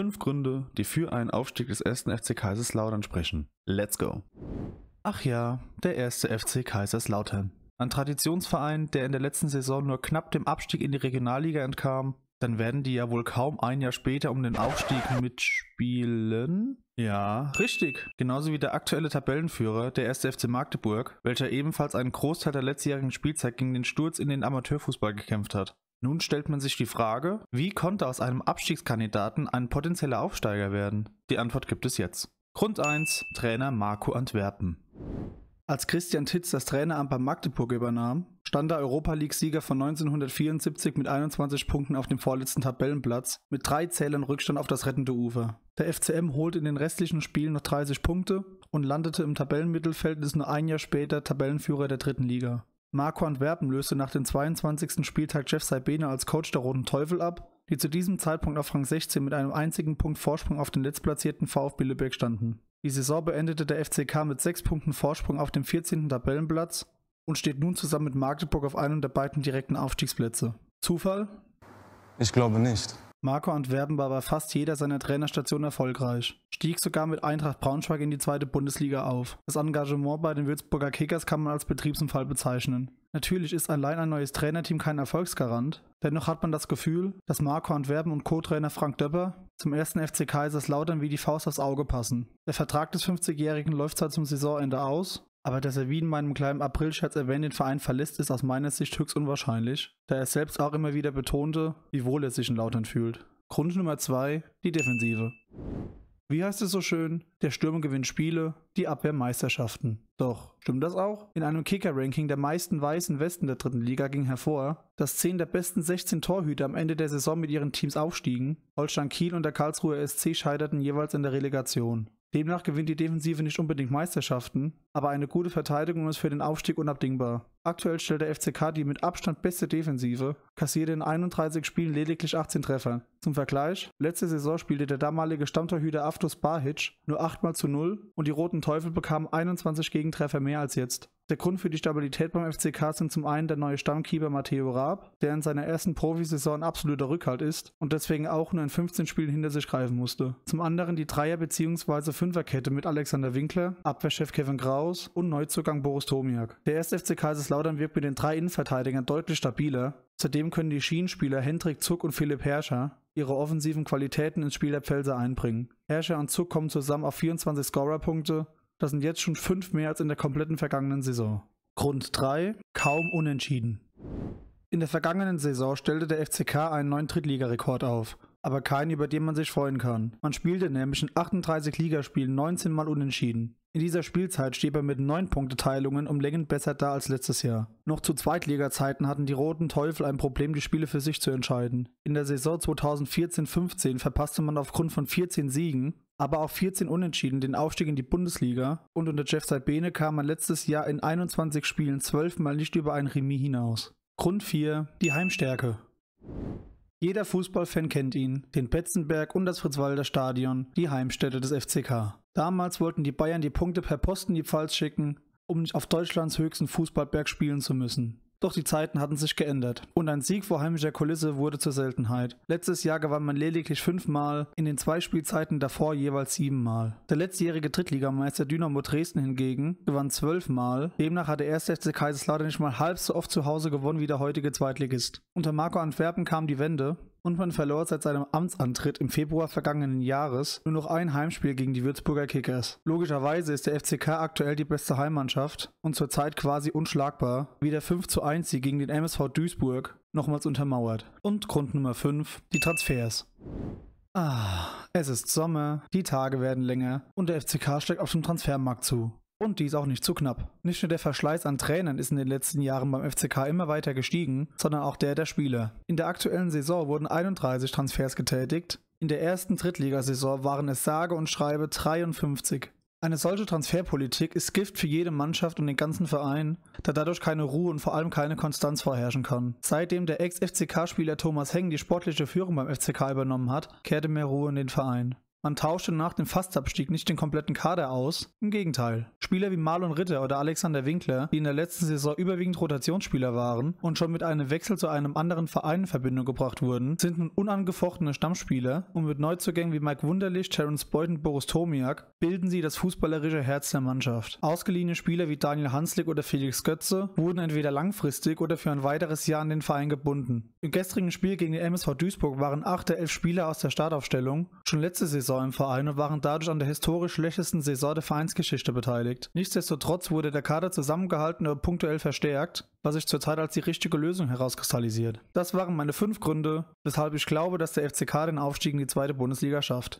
Fünf Gründe, die für einen Aufstieg des ersten FC Kaiserslautern sprechen. Let's go! Ach ja, der erste FC Kaiserslautern. Ein Traditionsverein, der in der letzten Saison nur knapp dem Abstieg in die Regionalliga entkam, dann werden die ja wohl kaum ein Jahr später um den Aufstieg mitspielen. Ja, richtig. Genauso wie der aktuelle Tabellenführer, der 1. FC Magdeburg, welcher ebenfalls einen Großteil der letztjährigen Spielzeit gegen den Sturz in den Amateurfußball gekämpft hat. Nun stellt man sich die Frage, wie konnte aus einem Abstiegskandidaten ein potenzieller Aufsteiger werden? Die Antwort gibt es jetzt. Grund 1. Trainer Marco Antwerpen. Als Christian Titz das Traineramt bei Magdeburg übernahm, stand der Europa League-Sieger von 1974 mit 21 Punkten auf dem vorletzten Tabellenplatz, mit drei Zählern Rückstand auf das rettende Ufer. Der FCM holte in den restlichen Spielen noch 30 Punkte und landete im Tabellenmittelfeld und ist nur ein Jahr später Tabellenführer der dritten Liga. Marco Antwerpen löste nach dem 22. Spieltag Jeff Saibene als Coach der Roten Teufel ab, die zu diesem Zeitpunkt auf Rang 16 mit einem einzigen Punkt Vorsprung auf den letztplatzierten VfB Lübeck standen. Die Saison beendete der FCK mit 6 Punkten Vorsprung auf dem 14. Tabellenplatz und steht nun zusammen mit Magdeburg auf einem der beiden direkten Aufstiegsplätze. Zufall? Ich glaube nicht. Marco Antwerpen war bei fast jeder seiner Trainerstationen erfolgreich, stieg sogar mit Eintracht Braunschweig in die zweite Bundesliga auf. Das Engagement bei den Würzburger Kickers kann man als Betriebsunfall bezeichnen. Natürlich ist allein ein neues Trainerteam kein Erfolgsgarant, dennoch hat man das Gefühl, dass Marco Antwerpen und Co-Trainer Frank Döpper zum ersten FC Kaiserslautern wie die Faust aufs Auge passen. Der Vertrag des 50-Jährigen läuft zwar zum Saisonende aus, aber dass er wie in meinem kleinen Aprilscherz erwähnt den Verein verlässt, ist aus meiner Sicht höchst unwahrscheinlich, da er selbst auch immer wieder betonte, wie wohl er sich in Lautern fühlt. Grund Nummer zwei: die Defensive. Wie heißt es so schön? Der Stürmer gewinnt Spiele, die Abwehr Meisterschaften. Doch, stimmt das auch? In einem Kicker-Ranking der meisten weißen Westen der dritten Liga ging hervor, dass 10 der besten 16 Torhüter am Ende der Saison mit ihren Teams aufstiegen. Holstein Kiel und der Karlsruher SC scheiterten jeweils in der Relegation. Demnach gewinnt die Defensive nicht unbedingt Meisterschaften, aber eine gute Verteidigung ist für den Aufstieg unabdingbar. Aktuell stellt der FCK die mit Abstand beste Defensive, kassiert in 31 Spielen lediglich 18 Treffer. Zum Vergleich, letzte Saison spielte der damalige Stammtorhüter Aftus Bahic nur 8 mal zu 0 und die Roten Teufel bekamen 21 Gegentreffer mehr als jetzt. Der Grund für die Stabilität beim FCK sind zum einen der neue Stammkeeper Matteo Raab, der in seiner ersten Profisaison absoluter Rückhalt ist und deswegen auch nur in 15 Spielen hinter sich greifen musste. Zum anderen die Dreier- bzw. Fünferkette mit Alexander Winkler, Abwehrchef Kevin Kraus und Neuzugang Boris Tomiak. Der erste FC Kaiserslautern wirkt mit den drei Innenverteidigern deutlich stabiler. Zudem können die Schienenspieler Hendrik Zuck und Philipp Herrscher ihre offensiven Qualitäten ins Spiel der Pfälzer einbringen. Herrscher und Zuck kommen zusammen auf 24 Scorerpunkte das sind jetzt schon fünf mehr als in der kompletten vergangenen Saison. Grund 3. Kaum unentschieden. In der vergangenen Saison stellte der FCK einen neuen Drittligarekord auf, aber keinen, über den man sich freuen kann. Man spielte nämlich in 38 Ligaspielen 19 Mal unentschieden. In dieser Spielzeit steht er mit 9 Punkteteilungen um Längen besser da als letztes Jahr. Noch zu Zweitliga-Zeiten hatten die Roten Teufel ein Problem, die Spiele für sich zu entscheiden. In der Saison 2014-15 verpasste man aufgrund von 14 Siegen aber auch 14 Unentschieden, den Aufstieg in die Bundesliga und unter Jeff Salbene kam man letztes Jahr in 21 Spielen 12 mal nicht über ein Remis hinaus. Grund 4, die Heimstärke. Jeder Fußballfan kennt ihn, den Betzenberg und das Fritz-Walder Stadion, die Heimstätte des FCK. Damals wollten die Bayern die Punkte per Post in die Pfalz schicken, um nicht auf Deutschlands höchsten Fußballberg spielen zu müssen. Doch die Zeiten hatten sich geändert und ein Sieg vor heimischer Kulisse wurde zur Seltenheit. Letztes Jahr gewann man lediglich fünfmal, in den zwei Spielzeiten davor jeweils siebenmal. Der letztjährige Drittligameister Dynamo Dresden hingegen gewann zwölfmal, demnach hatte erst FC Kaiserslautern nicht mal halb so oft zu Hause gewonnen wie der heutige Zweitligist. Unter Marco Antwerpen kam die Wende und man verlor seit seinem Amtsantritt im Februar vergangenen Jahres nur noch ein Heimspiel gegen die Würzburger Kickers. Logischerweise ist der FCK aktuell die beste Heimmannschaft und zurzeit quasi unschlagbar, wie der 5 zu 1 Sieg gegen den MSV Duisburg nochmals untermauert. Und Grund Nummer 5, die Transfers. Ah, es ist Sommer, die Tage werden länger und der FCK steigt auf dem Transfermarkt zu. Und die ist auch nicht zu knapp. Nicht nur der Verschleiß an Tränen ist in den letzten Jahren beim FCK immer weiter gestiegen, sondern auch der der Spieler. In der aktuellen Saison wurden 31 Transfers getätigt. In der ersten Drittligasaison waren es sage und schreibe 53. Eine solche Transferpolitik ist Gift für jede Mannschaft und den ganzen Verein, da dadurch keine Ruhe und vor allem keine Konstanz vorherrschen kann. Seitdem der Ex-FCK-Spieler Thomas Heng die sportliche Führung beim FCK übernommen hat, kehrte mehr Ruhe in den Verein. Man tauschte nach dem Fastabstieg nicht den kompletten Kader aus, im Gegenteil. Spieler wie Marlon Ritter oder Alexander Winkler, die in der letzten Saison überwiegend Rotationsspieler waren und schon mit einem Wechsel zu einem anderen Verein in Verbindung gebracht wurden, sind nun unangefochtene Stammspieler und mit Neuzugängen wie Mike Wunderlich, Terence Boyd und Boris Tomiak bilden sie das fußballerische Herz der Mannschaft. Ausgeliehene Spieler wie Daniel Hanslik oder Felix Götze wurden entweder langfristig oder für ein weiteres Jahr an den Verein gebunden. Im gestrigen Spiel gegen den MSV Duisburg waren 8 der 11 Spieler aus der Startaufstellung. Schon letzte Saison Saison im Verein und waren dadurch an der historisch schlechtesten Saison der Vereinsgeschichte beteiligt. Nichtsdestotrotz wurde der Kader zusammengehalten und punktuell verstärkt, was sich zurzeit als die richtige Lösung herauskristallisiert. Das waren meine fünf Gründe, weshalb ich glaube, dass der FCK den Aufstieg in die zweite Bundesliga schafft.